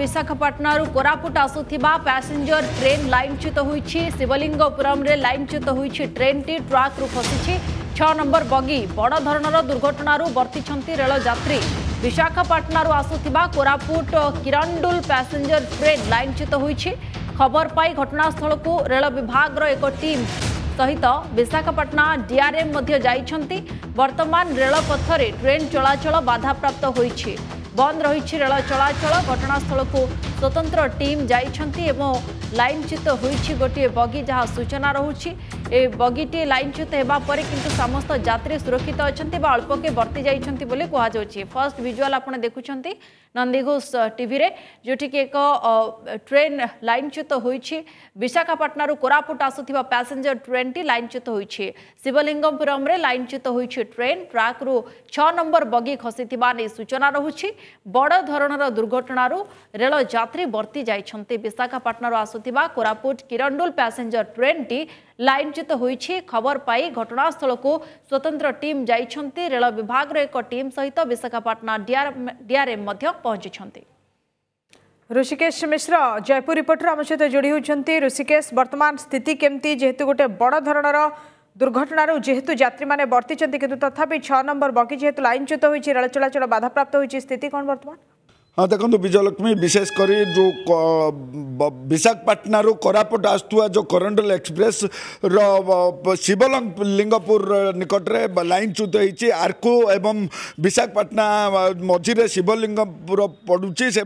ବିଶାଖାପାଟଣାରୁ କୋରାପୁଟ ଆସୁଥିବା passenger train ଲାଇନଚ୍ୟୁତ ହୋଇଛି ଶିବଲିଙ୍ଗପୁରମରେ ଲାଇନଚ୍ୟୁତ ହୋଇଛି ଟ୍ରେନ୍ଟି ଟ୍ରାକ୍ରୁ ଖସିଛି ଛଅ ନମ୍ବର ବଗି ବଡ଼ ଧରଣର ଦୁର୍ଘଟଣାରୁ ବର୍ତ୍ତିଛନ୍ତି ରେଳ ଯାତ୍ରୀ ବିଶାଖାପାଟଣାରୁ ଆସୁଥିବା କୋରାପୁଟ କିରଣ୍ଡୁଲ ପ୍ୟାସେଞ୍ଜର ଟ୍ରେନ୍ ଲାଇନଚ୍ୟୁତ ହୋଇଛି ଖବର ପାଇ ଘଟଣାସ୍ଥଳକୁ ରେଳ ବିଭାଗର ଏକ ଟିମ୍ ସହିତ ବିଶାଖାପାଟଣା ଡିଆର୍ଏମ୍ ମଧ୍ୟ ଯାଇଛନ୍ତି ବର୍ତ୍ତମାନ ରେଳପଥରେ ଟ୍ରେନ୍ ଚଳାଚଳ ବାଧାପ୍ରାପ୍ତ ହୋଇଛି ବନ୍ଦ ରହିଛି ରେଳ ଚଳାଚଳ ଘଟଣାସ୍ଥଳକୁ ସ୍ୱତନ୍ତ୍ର ଟିମ୍ ଯାଇଛନ୍ତି ଏବଂ ଲାଇନଚ୍ୟୁତ ହୋଇଛି ଗୋଟିଏ ବଗି ଯାହା ସୂଚନା ରହୁଛି বগিটি লাইনচ্যুত হওয়া পরে কিন্তু সমস্ত যাত্রী সুরক্ষিত অনেক বা অল্পকে বর্তি যাই বলে কুহযাচ্ছে ফর্স্ট ভিজুয়াল আপনার দেখুম নন্দীঘোষ টিভিরে যেটিকি এক ট্রেন লাইনচ্যুত হয়েছে বিশাখাপাটনার কোরাপুট আসুক প্যাসেঞ্জর ট্রেনটি লাইনচ্যুত হয়েছে শিবলিঙ্গমপুরমে লাইনচ্যুত হয়েছে ট্রেন ট্রাক্রু ছ নম্বর বগি খসি সূচনা রয়েছে বড় ধরনের দুর্ঘটনার রেল যাত্রী বর্তি যাই বিশাখাপাটনার আসুক কোরাপুট কিরণ্ডুল প্যাসেঞ্জর ট্রেনটি লাইনচ্যুত আয়োজিত হয়েছে খবর পাই ঘটনাস্থলক স্বতন্ত্র টিম যাই রেল বিভাগর এক টিম সহিত বিশাখাপাটনা ডিআরএম পৌঁছি ঋষিকেশ মিশ্র জয়পুর রিপোর্টর আমার সহ যোড়ি হচ্ছেন ঋষিকেশ বর্তমান স্থিতি কেমতি যেহেতু গোটে বড় ধরনের দুর্ঘটনার যেহেতু যাত্রী মানে বর্তিছেন কিন্তু তথাপি ছ নম্বর বগি যেহেতু লাইনচ্যুত হয়েছে রেল চলাচল বাধাপ্রাপ্ত হয়েছে স্থিতি কোণ বর্তমান हाँ देखो विजयलक्ष्मी विशेषकर जो विशाखापाटन कोरापुट आसुआ जो करंडल एक्सप्रेस शिवलंग लिंगपुर निकटरे लाइन च्युत होती एवं विशाखापाटना मझीरे शिवलिंगपुर पड़ुची से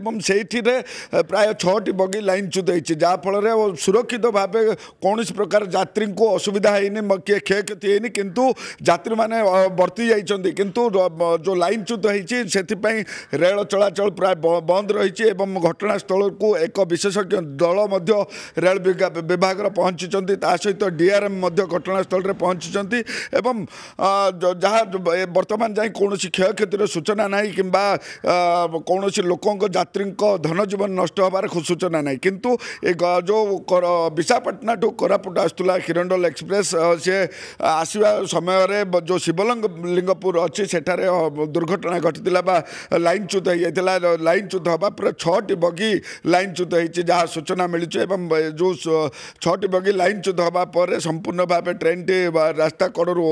प्राय छोटी बगी लाइन च्युत हो जाफल सुरक्षित भाव कौन प्रकार जात्री को असुविधा होनी किए क्षति होनी कितु जी मैंने बर्ती जाइंट कितु जो लाइन च्युत होती रेल चलाचल प्राय ବନ୍ଦ ରହିଛି ଏବଂ ଘଟଣାସ୍ଥଳକୁ ଏକ ବିଶେଷଜ୍ଞ ଦଳ ମଧ୍ୟ ରେଳ ବିଭାଗର ପହଞ୍ଚିଛନ୍ତି ତା ସହିତ ଡିଆର୍ଏମ୍ ମଧ୍ୟ ଘଟଣାସ୍ଥଳରେ ପହଞ୍ଚିଛନ୍ତି ଏବଂ ଯାହା ବର୍ତ୍ତମାନ ଯାଏଁ କୌଣସି କ୍ଷୟକ୍ଷତିର ସୂଚନା ନାହିଁ କିମ୍ବା କୌଣସି ଲୋକଙ୍କ ଯାତ୍ରୀଙ୍କ ଧନଜୀବନ ନଷ୍ଟ ହେବାର ସୂଚନା ନାହିଁ କିନ୍ତୁ ଏ ଯେଉଁ ବିଶାଖାପାଟଣା ଠୁ କୋରାପୁଟ ଆସୁଥିଲା କିରଣ୍ଡଲ ଏକ୍ସପ୍ରେସ୍ ସିଏ ଆସିବା ସମୟରେ ଯେଉଁ ଶିବଲିଙ୍ଗପୁର ଅଛି ସେଠାରେ ଦୁର୍ଘଟଣା ଘଟିଥିଲା ବା ଲାଇନ୍ଚ୍ୟୁତ ହେଇଯାଇଥିଲା लन च्युत हेर् छ बगि लन्च्युत हुन्छ जहाँ सूचना एवं जो छटी बगी लनपर सम्पूर्ण भावे ट्रेन टी रा कडरु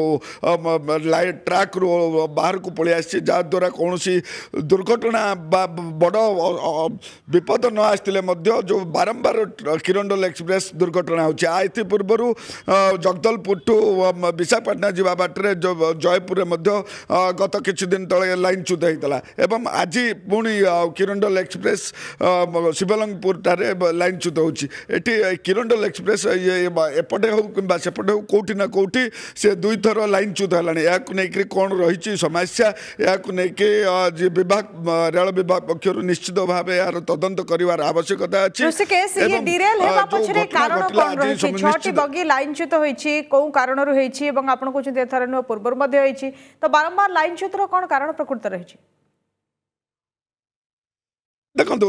ट्राक्रु बा पल आद्वारा कौँसि दुर्घटना बड विपद नआसले जो बारंबार किर एक्सप्रेस दुर्घटना हुन्छ आवरू जगदलपुरु विशाखपटना जा जो जयपुर गत किदिन त लन्च्युत हुन्छ आज पुणी କିରଣ୍ଡଲ ଏକ୍ସପ୍ରେସ୍ ଶିବଲଙ୍ଗପୁର ଠାରେ ଲାଇନଚ୍ୟୁତ ହେଉଛି ଏଠି କିରଣ୍ଡଲ ଏକ୍ସପ୍ରେସ୍ ଏପଟେ ହେଉ କିମ୍ବା ସେପଟେ ହେଉ କେଉଁଠି ନା କେଉଁଠି ସେ ଦୁଇଥର ଲାଇନ୍ ଚ୍ୟୁତ ହେଲାଣି ଏହାକୁ ନେଇକରି କ'ଣ ରହିଛି ସମସ୍ୟା ଏହାକୁ ନେଇକି ବିଭାଗ ରେଳ ବିଭାଗ ପକ୍ଷରୁ ନିଶ୍ଚିତ ଭାବେ ଏହାର ତଦନ୍ତ କରିବାର ଆବଶ୍ୟକତା ଅଛି ଲାଇନଚ୍ୟୁତ କାରଣରୁ ହୋଇଛି ଏବଂ ଆପଣ କହୁଛନ୍ତି ଏଥର ନୁହେଁ ପୂର୍ବରୁ ମଧ୍ୟ ହେଇଛି ତ ବାରମ୍ବାର ଲାଇନ୍ ଚ୍ୟୁତର କ'ଣ କାରଣ ପ୍ରକୃତ ରହିଛି ଦେଖନ୍ତୁ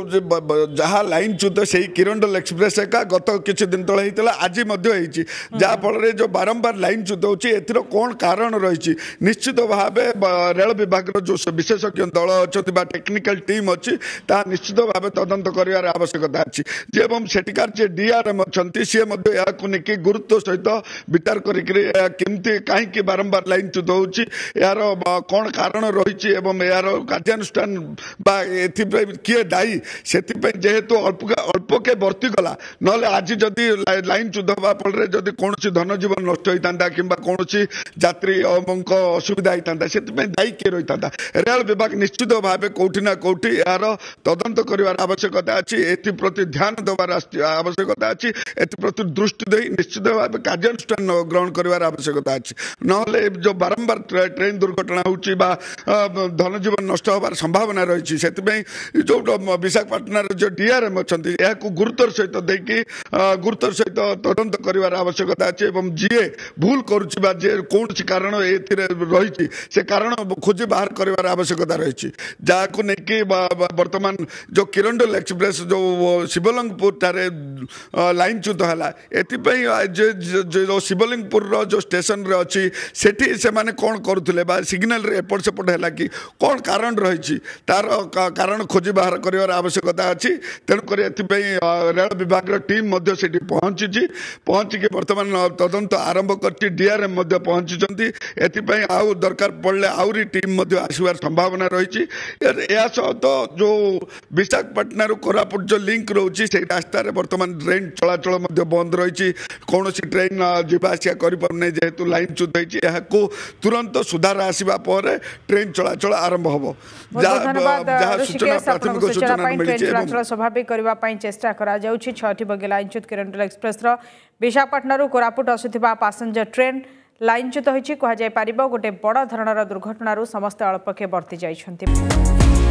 ଯାହା ଲାଇନ୍ ଚ୍ୟୁତ ସେଇ କିରଣ୍ଡଲ ଏକ୍ସପ୍ରେସ୍ ଏକା ଗତ କିଛି ଦିନ ତଳେ ହେଇଥିଲା ଆଜି ମଧ୍ୟ ହେଇଛି ଯାହାଫଳରେ ଯେଉଁ ବାରମ୍ବାର ଲାଇନ୍ ଚ୍ୟୁତ ହେଉଛି ଏଥିର କ'ଣ କାରଣ ରହିଛି ନିଶ୍ଚିତ ଭାବେ ରେଳ ବିଭାଗର ଯେଉଁ ବିଶେଷଜ୍ଞ ଦଳ ଅଛନ୍ତି ବା ଟେକ୍ନିକାଲ ଟିମ୍ ଅଛି ତାହା ନିଶ୍ଚିତ ଭାବେ ତଦନ୍ତ କରିବାର ଆବଶ୍ୟକତା ଅଛି ଏବଂ ସେଠିକାର ଯିଏ ଡିଆର୍ଏମ୍ ଅଛନ୍ତି ସିଏ ମଧ୍ୟ ଏହାକୁ ନେଇକି ଗୁରୁତ୍ୱ ସହିତ ବିଚାର କରିକିରି ଏହା କେମିତି କାହିଁକି ବାରମ୍ବାର ଲାଇନ୍ ଚ୍ୟୁତ ହେଉଛି ଏହାର କ'ଣ କାରଣ ରହିଛି ଏବଂ ଏହାର କାର୍ଯ୍ୟାନୁଷ୍ଠାନ ବା ଏଥିପାଇଁ କିଏ ଦାୟୀ ନାହିଁ ସେଥିପାଇଁ ଯେହେତୁ ଅଳ୍ପ ଅଳ୍ପକେ ବର୍ତ୍ତିଗଲା ନହେଲେ ଆଜି ଯଦି ଲାଇନ୍ ଚୁଦ୍ଧ ହେବା ଫଳରେ ଯଦି କୌଣସି ଧନଜୀବନ ନଷ୍ଟ ହୋଇଥାନ୍ତା କିମ୍ବା କୌଣସି ଯାତ୍ରୀଙ୍କ ଅସୁବିଧା ହୋଇଥାନ୍ତା ସେଥିପାଇଁ ଦାୟୀ କିଏ ରହିଥାନ୍ତା ରେଳ ବିଭାଗ ନିଶ୍ଚିତ ଭାବେ କେଉଁଠି ନା କେଉଁଠି ଏହାର ତଦନ୍ତ କରିବାର ଆବଶ୍ୟକତା ଅଛି ଏଥିପ୍ରତି ଧ୍ୟାନ ଦେବାର ଆବଶ୍ୟକତା ଅଛି ଏଥିପ୍ରତି ଦୃଷ୍ଟି ଦେଇ ନିଶ୍ଚିତ ଭାବେ କାର୍ଯ୍ୟାନୁଷ୍ଠାନ ଗ୍ରହଣ କରିବାର ଆବଶ୍ୟକତା ଅଛି ନହେଲେ ଯେଉଁ ବାରମ୍ବାର ଟ୍ରେନ୍ ଦୁର୍ଘଟଣା ହେଉଛି ବା ଧନଜୀବନ ନଷ୍ଟ ହେବାର ସମ୍ଭାବନା ରହିଛି ସେଥିପାଇଁ ଯେଉଁ ବିଶାଖାପାଟଣାର ଯେଉଁ ଡିଆର୍ଏମ୍ ଅଛନ୍ତି ଏହାକୁ ଗୁରୁତ୍ୱର ସହିତ ଦେଇକି ଗୁରୁତ୍ୱର ସହିତ ତଦନ୍ତ କରିବାର ଆବଶ୍ୟକତା ଅଛି ଏବଂ ଯିଏ ଭୁଲ କରୁଛି ବା ଯିଏ କୌଣସି କାରଣ ଏଥିରେ ରହିଛି ସେ କାରଣ ଖୋଜି ବାହାର କରିବାର ଆବଶ୍ୟକତା ରହିଛି ଯାହାକୁ ନେଇକି ବର୍ତ୍ତମାନ ଯେଉଁ କିରଣ୍ଡଲ ଏକ୍ସପ୍ରେସ୍ ଯେଉଁ ଶିବଲିଙ୍ଗପୁର ଠାରେ ଲାଇନଚ୍ୟୁତ ହେଲା ଏଥିପାଇଁ ଯେଉଁ ଶିବଲିଙ୍ଗପୁରର ଯେଉଁ ଷ୍ଟେସନରେ ଅଛି ସେଠି ସେମାନେ କ'ଣ କରୁଥିଲେ ବା ସିଗ୍ନାଲରେ ଏପଟ ସେପଟ ହେଲା କି କ'ଣ କାରଣ ରହିଛି ତାର କାରଣ ଖୋଜି ବାହାର କରି କରିବାର ଆବଶ୍ୟକତା ଅଛି ତେଣୁକରି ଏଥିପାଇଁ ରେଳ ବିଭାଗର ଟିମ୍ ମଧ୍ୟ ସେଠି ପହଞ୍ଚିଛି ପହଞ୍ଚିକି ବର୍ତ୍ତମାନ ତଦନ୍ତ ଆରମ୍ଭ କରିଛି ଡିଆର୍ଏମ୍ ମଧ୍ୟ ପହଞ୍ଚିଛନ୍ତି ଏଥିପାଇଁ ଆଉ ଦରକାର ପଡ଼ିଲେ ଆହୁରି ଟିମ୍ ମଧ୍ୟ ଆସିବାର ସମ୍ଭାବନା ରହିଛି ଏହା ସହିତ ଯେଉଁ ବିଶାଖାପାଟଣାରୁ କୋରାପୁଟ ଯେଉଁ ଲିଙ୍କ୍ ରହୁଛି ସେଇ ରାସ୍ତାରେ ବର୍ତ୍ତମାନ ଟ୍ରେନ୍ ଚଳାଚଳ ମଧ୍ୟ ବନ୍ଦ ରହିଛି କୌଣସି ଟ୍ରେନ୍ ଯିବା ଆସିବା କରିପାରୁନାହିଁ ଯେହେତୁ ଲାଇନ୍ ଚୁତ ହୋଇଛି ଏହାକୁ ତୁରନ୍ତ ସୁଧାର ଆସିବା ପରେ ଟ୍ରେନ୍ ଚଳାଚଳ ଆରମ୍ଭ ହେବ ଯାହା ସୂଚନା ପ୍ରାଥମିକ ସୂଚନା ପାଇଁ ଟ୍ରେନ୍ ଚଳାଚଳ ସ୍ୱାଭାବିକ କରିବା ପାଇଁ ଚେଷ୍ଟା କରାଯାଉଛି ଛଅଟି ବଗି ଲାଇନଚ୍ୟୁତ କିରଣଟୋଲ ଏକ୍ସପ୍ରେସ୍ର ବିଶାଖାପାଟଣାରୁ କୋରାପୁଟ ଆସୁଥିବା ପାସେଞ୍ଜର ଟ୍ରେନ୍ ଲାଇନଚ୍ୟୁତ ହୋଇଛି କୁହାଯାଇପାରିବ ଗୋଟିଏ ବଡ଼ ଧରଣର ଦୁର୍ଘଟଣାରୁ ସମସ୍ତେ ଅଳ୍ପକେ ବର୍ତ୍ତି ଯାଇଛନ୍ତି